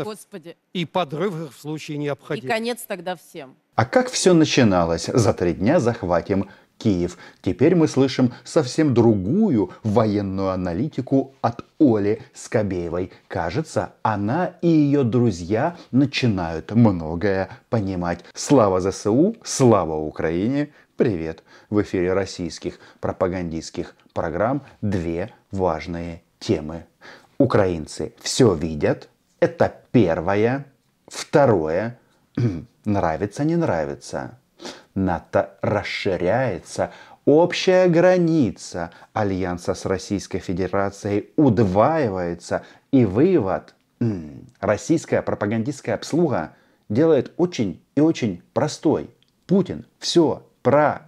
месяцев Господи. и подрыв их в случае необходимости. И конец тогда всем. А как все начиналось? За три дня захватим Киев. Теперь мы слышим совсем другую военную аналитику от Оли Скобеевой. Кажется, она и ее друзья начинают многое понимать. Слава ЗСУ, слава Украине, привет! В эфире российских пропагандистских программ две важные темы. Украинцы все видят, это первое. Второе. нравится, не нравится. НАТО расширяется. Общая граница альянса с Российской Федерацией удваивается. И вывод. Российская пропагандистская обслуга делает очень и очень простой. Путин все про...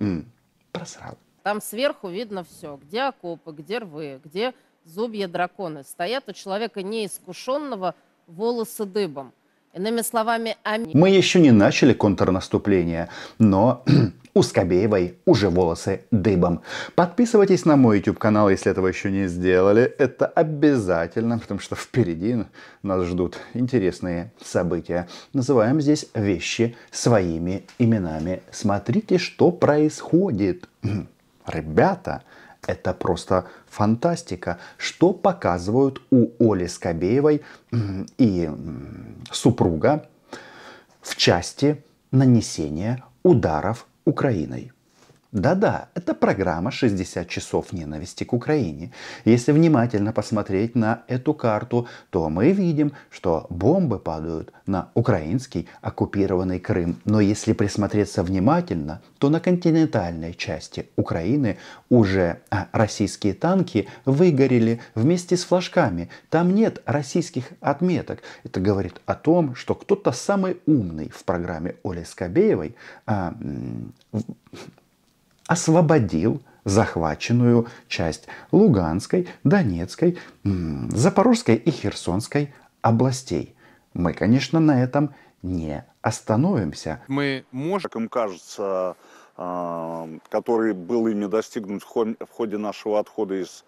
просрал. Там сверху видно все, где окопы, где рвы, где зубья драконы. Стоят у человека неискушенного, волосы дыбом. Иными словами, ами... мы еще не начали контрнаступление, но у Скобеевой уже волосы дыбом. Подписывайтесь на мой YouTube канал, если этого еще не сделали. Это обязательно, потому что впереди нас ждут интересные события. Называем здесь вещи своими именами. Смотрите, что происходит. Ребята, это просто фантастика, что показывают у Оли Скобеевой и супруга в части нанесения ударов Украиной. Да-да, это программа «60 часов ненависти к Украине». Если внимательно посмотреть на эту карту, то мы видим, что бомбы падают на украинский оккупированный Крым. Но если присмотреться внимательно, то на континентальной части Украины уже а, российские танки выгорели вместе с флажками. Там нет российских отметок. Это говорит о том, что кто-то самый умный в программе Оли Скобеевой а, освободил захваченную часть Луганской, Донецкой, Запорожской и Херсонской областей. Мы, конечно, на этом не остановимся. Мы можем, как им кажется, а, который был ими достигнут в ходе нашего отхода из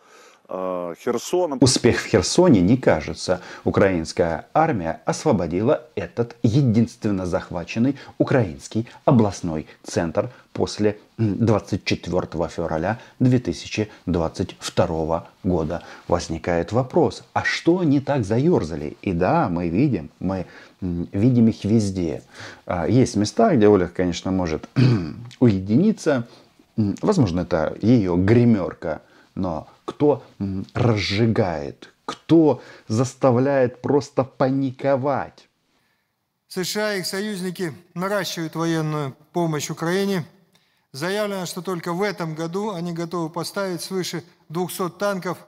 Э, Херсоном. Успех в Херсоне не кажется. Украинская армия освободила этот единственно захваченный украинский областной центр после 24 февраля 2022 года. Возникает вопрос, а что они так заерзали? И да, мы видим, мы видим их везде. А, есть места, где Оля, конечно, может уединиться. Возможно, это ее гримерка – но кто разжигает, кто заставляет просто паниковать. США и их союзники наращивают военную помощь Украине. Заявлено, что только в этом году они готовы поставить свыше 200 танков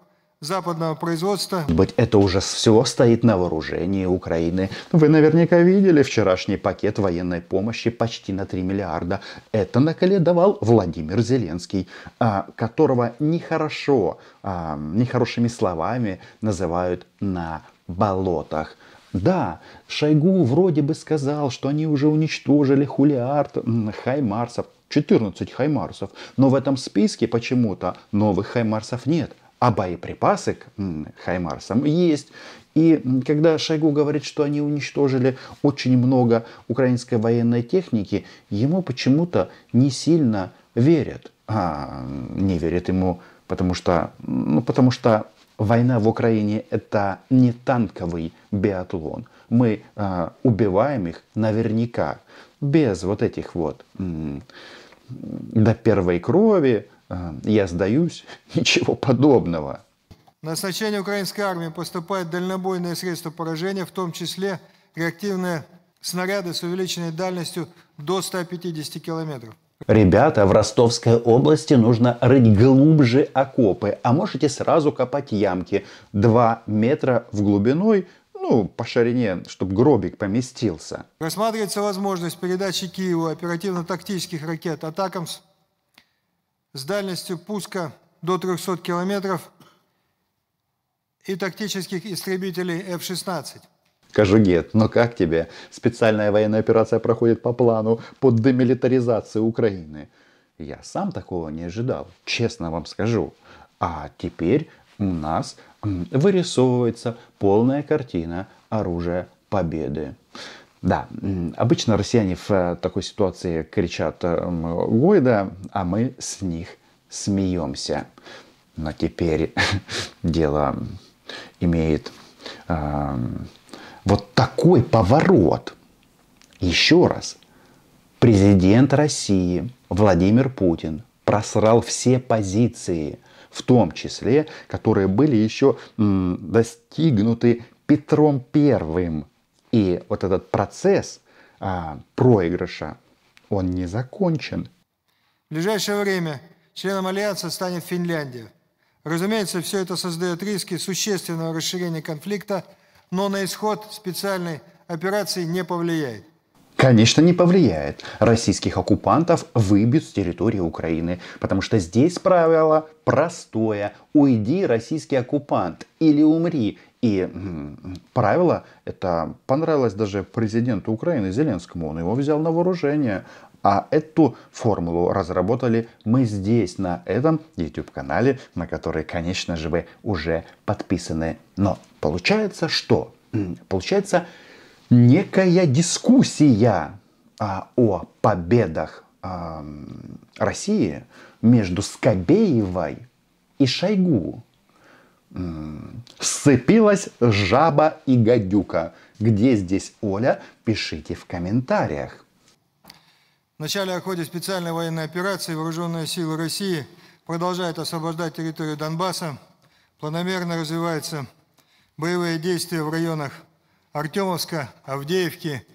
западного производства. Быть, это уже все стоит на вооружении Украины. Вы наверняка видели вчерашний пакет военной помощи почти на 3 миллиарда. Это наколедовал Владимир Зеленский, а, которого нехорошо, а, нехорошими словами называют на болотах. Да, Шойгу вроде бы сказал, что они уже уничтожили Хулиард, Хаймарсов, 14 Хаймарсов, но в этом списке почему-то новых Хаймарсов нет – а боеприпасы к Хаймарсам есть. И когда Шойгу говорит, что они уничтожили очень много украинской военной техники, ему почему-то не сильно верят. А, не верят ему, потому что, ну, потому что война в Украине это не танковый биатлон. Мы а, убиваем их наверняка, без вот этих вот до первой крови, Э, я сдаюсь, ничего подобного. На оснащение украинской армии поступают дальнобойные средства поражения, в том числе реактивные снаряды с увеличенной дальностью до 150 километров. Ребята, в Ростовской области нужно рыть глубже окопы, а можете сразу копать ямки 2 метра в глубиной, ну, по ширине, чтобы гробик поместился. Рассматривается возможность передачи Киеву оперативно-тактических ракет атакам с дальностью пуска до 300 километров и тактических истребителей F-16. Кожугет, ну как тебе? Специальная военная операция проходит по плану под демилитаризацию Украины. Я сам такого не ожидал, честно вам скажу. А теперь у нас вырисовывается полная картина оружия победы. Да, обычно россияне в э, такой ситуации кричат «Гойда», э, а мы с них смеемся. Но теперь дело имеет э, вот такой поворот. Еще раз, президент России Владимир Путин просрал все позиции, в том числе, которые были еще достигнуты Петром Первым – и вот этот процесс а, проигрыша, он не закончен. В ближайшее время членом Альянса станет Финляндия. Разумеется, все это создает риски существенного расширения конфликта, но на исход специальной операции не повлияет. Конечно, не повлияет. Российских оккупантов выбьют с территории Украины, потому что здесь правило простое. Уйди, российский оккупант, или умри, и правило это понравилось даже президенту Украины Зеленскому. Он его взял на вооружение. А эту формулу разработали мы здесь, на этом YouTube-канале, на который, конечно же, вы уже подписаны. Но получается что? Получается некая дискуссия а, о победах а, России между Скобеевой и Шойгу. Сцепилась жаба и гадюка. Где здесь Оля? Пишите в комментариях. В начале о специальной военной операции вооруженные силы России продолжают освобождать территорию Донбасса. Планомерно развиваются боевые действия в районах Артемовска, Авдеевки,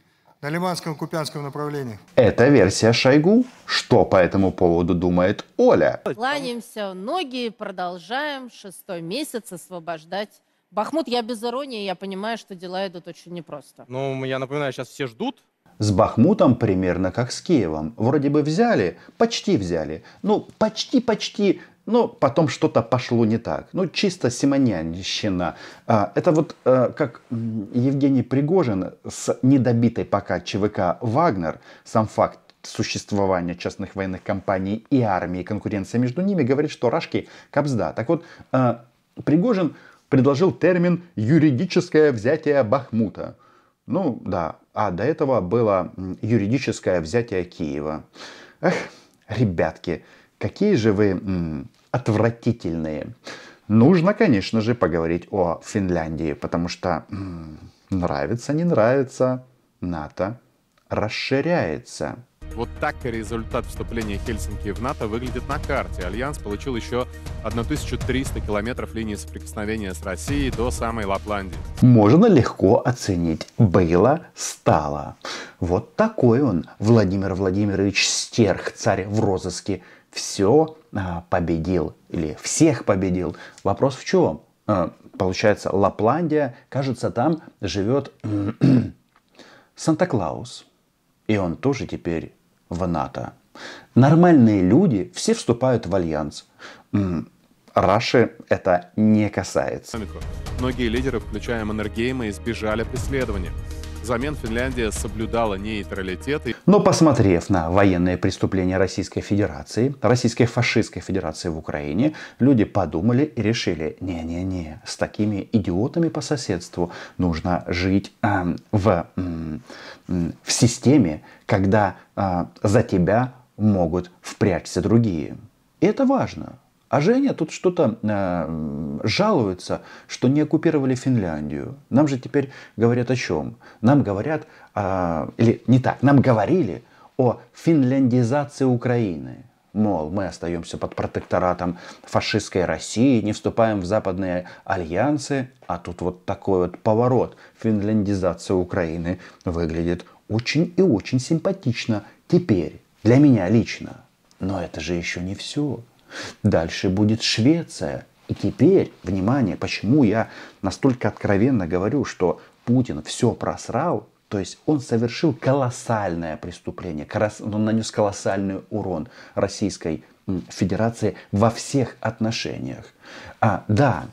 на Лиманском Купянском направлении. Это версия Шойгу. Что по этому поводу думает Оля? Кланяемся ноги продолжаем шестой месяц освобождать Бахмут. Я без иронии, я понимаю, что дела идут очень непросто. Ну, я напоминаю, сейчас все ждут. С Бахмутом примерно как с Киевом. Вроде бы взяли, почти взяли. Ну, почти-почти но потом что-то пошло не так. Ну, чисто симонянщина. А, это вот э, как Евгений Пригожин с недобитой пока ЧВК «Вагнер», сам факт существования частных военных компаний и армии, конкуренция между ними, говорит, что рашки капзда. Так вот, э, Пригожин предложил термин «юридическое взятие Бахмута». Ну да, а до этого было юридическое взятие Киева. Эх, ребятки, Какие же вы м, отвратительные. Нужно, конечно же, поговорить о Финляндии, потому что м, нравится, не нравится, НАТО расширяется. Вот так результат вступления Хельсинки в НАТО выглядит на карте. Альянс получил еще 1300 километров линии соприкосновения с Россией до самой Лапландии. Можно легко оценить Бейла Стала. Вот такой он, Владимир Владимирович Стерх, царь в розыске. Все а, победил или всех победил. Вопрос в чем? А, получается, Лапландия, кажется, там живет Санта-Клаус. И он тоже теперь в НАТО. Нормальные люди все вступают в альянс. Раши это не касается. Многие лидеры, включая Маннергейма, избежали преследования. Взамен Финляндия соблюдала нейтралитет. Но посмотрев на военные преступления Российской Федерации, Российской фашистской Федерации в Украине, люди подумали и решили, не-не-не, с такими идиотами по соседству нужно жить э, в, э, в системе, когда э, за тебя могут впрячься другие. И это важно. А Женя тут что-то э, жалуется, что не оккупировали Финляндию. Нам же теперь говорят о чем? Нам говорят, э, или не так, нам говорили о финляндизации Украины. Мол, мы остаемся под протекторатом фашистской России, не вступаем в западные альянсы. А тут вот такой вот поворот. Финляндизация Украины выглядит очень и очень симпатично теперь, для меня лично. Но это же еще не все. Дальше будет Швеция. И теперь, внимание, почему я настолько откровенно говорю, что Путин все просрал, то есть он совершил колоссальное преступление, он ну, нанес колоссальный урон российской Федерации во всех отношениях. А, да,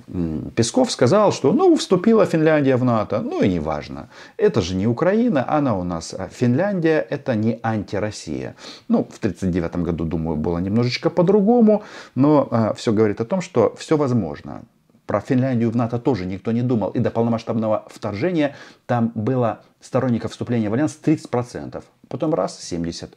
Песков сказал, что ну вступила Финляндия в НАТО, ну и неважно. Это же не Украина, она у нас а, Финляндия, это не антироссия. Ну, в 1939 году, думаю, было немножечко по-другому, но а, все говорит о том, что все возможно. Про Финляндию в НАТО тоже никто не думал. И до полномасштабного вторжения там было сторонников вступления в альянс 30%. Потом раз 70%.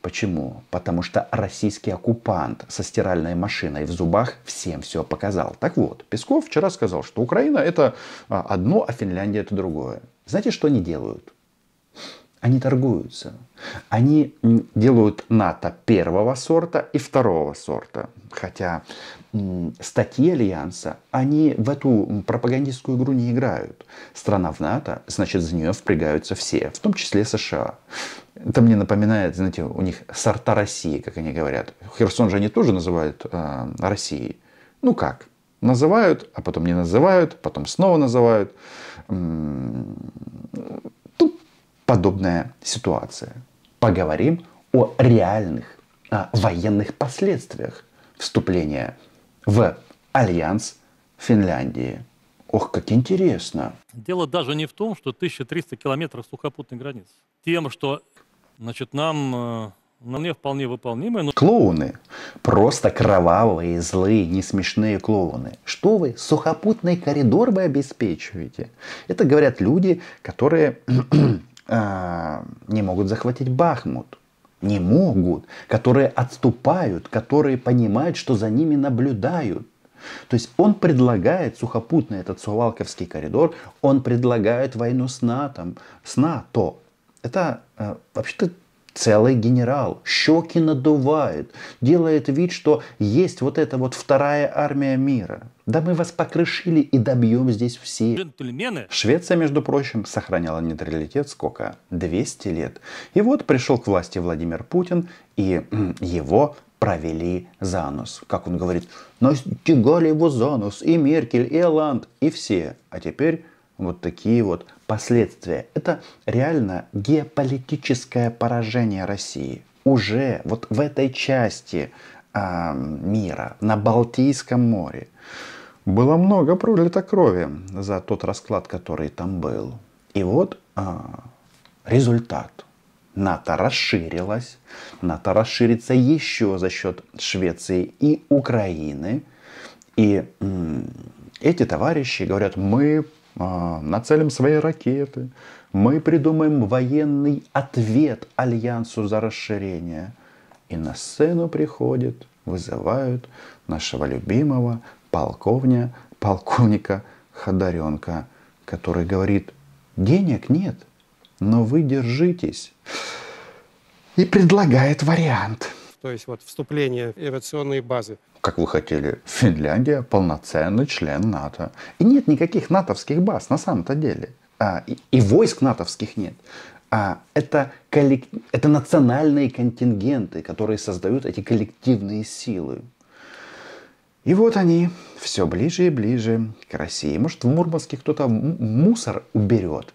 Почему? Потому что российский оккупант со стиральной машиной в зубах всем все показал. Так вот, Песков вчера сказал, что Украина это а, одно, а Финляндия это другое. Знаете, что они делают? Они торгуются. Они делают НАТО первого сорта и второго сорта. Хотя статьи Альянса, они в эту пропагандистскую игру не играют. Страна в НАТО, значит, за нее впрягаются все, в том числе США. Это мне напоминает, знаете, у них сорта России, как они говорят. Херсон же они тоже называют э, Россией. Ну как? Называют, а потом не называют, потом снова называют. Тут подобная ситуация. Поговорим о реальных о а, военных последствиях вступления в Альянс Финляндии. Ох, как интересно. Дело даже не в том, что 1300 километров сухопутной границы. Тем, что значит, нам э, на мне вполне выполнимые. Но... Клоуны. Просто кровавые, злые, не смешные клоуны. Что вы, сухопутный коридор вы обеспечиваете? Это говорят люди, которые а, не могут захватить Бахмут не могут, которые отступают, которые понимают, что за ними наблюдают. То есть он предлагает сухопутный этот Сувалковский коридор, он предлагает войну с НАТО, с НАТО. Это э, вообще-то целый генерал. Щеки надувает, делает вид, что есть вот эта вот вторая армия мира. Да мы вас покрышили и добьем здесь все. Джентльмены. Швеция, между прочим, сохраняла нейтралитет сколько? 200 лет. И вот пришел к власти Владимир Путин, и его провели за нос. Как он говорит, настигали его за нос и Меркель, и Оланд, и все. А теперь вот такие вот последствия. Это реально геополитическое поражение России. Уже вот в этой части э, мира, на Балтийском море, было много пролито крови за тот расклад, который там был. И вот э, результат. НАТО расширилось НАТО расширится еще за счет Швеции и Украины. И эти товарищи говорят, мы а, нацелим свои ракеты, мы придумаем военный ответ Альянсу за расширение. И на сцену приходит, вызывают нашего любимого полковня, полковника Ходоренко, который говорит, денег нет, но вы держитесь. И предлагает вариант – то есть вот вступление авиационной базы. Как вы хотели, Финляндия полноценный член НАТО. И нет никаких натовских баз на самом-то деле. А, и, и войск натовских нет. А, это, коллек... это национальные контингенты, которые создают эти коллективные силы. И вот они все ближе и ближе к России. Может, в Мурманске кто-то мусор уберет.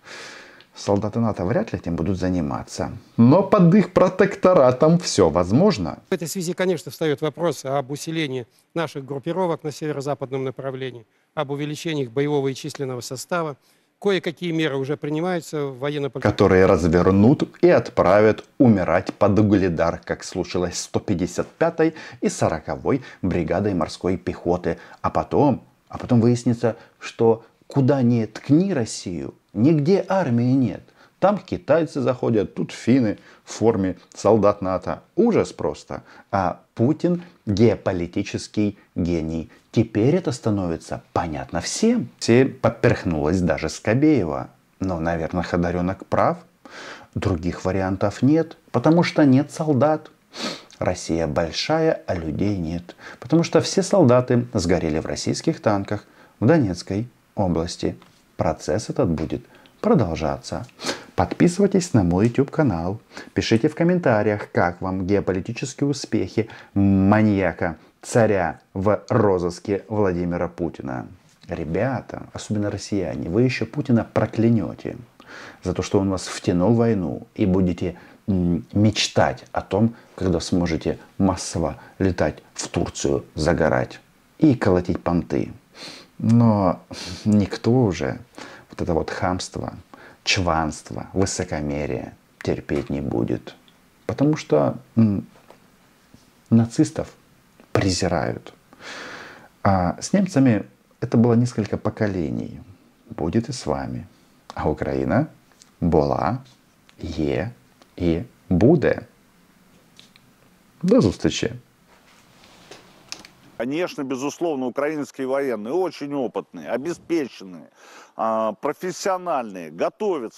Солдаты НАТО вряд ли этим будут заниматься. Но под их протекторатом все возможно. В этой связи, конечно, встает вопрос об усилении наших группировок на северо-западном направлении, об увеличении их боевого и численного состава. Кое-какие меры уже принимаются в военно Которые развернут и отправят умирать под Угледар, как случилось с 155-й и 40-й бригадой морской пехоты. А потом, а потом выяснится, что куда ни ткни Россию, Нигде армии нет. Там китайцы заходят, тут финны в форме солдат НАТО. Ужас просто. А Путин геополитический гений. Теперь это становится понятно всем. Все поперхнулась даже Скобеева. Но, наверное, Ходоренок прав. Других вариантов нет, потому что нет солдат. Россия большая, а людей нет. Потому что все солдаты сгорели в российских танках в Донецкой области процесс этот будет продолжаться. Подписывайтесь на мой YouTube канал. Пишите в комментариях, как вам геополитические успехи маньяка, царя в розыске Владимира Путина. Ребята, особенно россияне, вы еще Путина проклянете за то, что он вас втянул в войну и будете мечтать о том, когда сможете массово летать в Турцию загорать и колотить понты. Но никто уже вот это вот хамство, чванство, высокомерие терпеть не будет. Потому что нацистов презирают. А с немцами это было несколько поколений. Будет и с вами. А Украина была, е и буде. До встречи. Конечно, безусловно, украинские военные очень опытные, обеспеченные, а, профессиональные, готовятся.